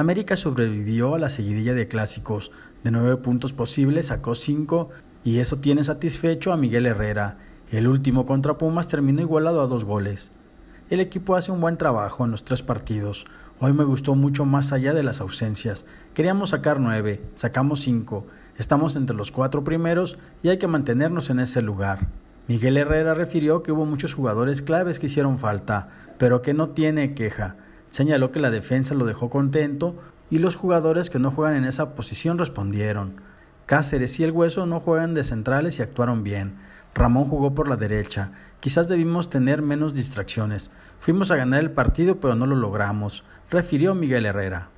América sobrevivió a la seguidilla de clásicos. De nueve puntos posibles sacó cinco y eso tiene satisfecho a Miguel Herrera. El último contra Pumas terminó igualado a dos goles. El equipo hace un buen trabajo en los tres partidos. Hoy me gustó mucho más allá de las ausencias. Queríamos sacar nueve, sacamos cinco. Estamos entre los cuatro primeros y hay que mantenernos en ese lugar. Miguel Herrera refirió que hubo muchos jugadores claves que hicieron falta, pero que no tiene queja. Señaló que la defensa lo dejó contento y los jugadores que no juegan en esa posición respondieron. Cáceres y el Hueso no juegan de centrales y actuaron bien. Ramón jugó por la derecha. Quizás debimos tener menos distracciones. Fuimos a ganar el partido pero no lo logramos, refirió Miguel Herrera.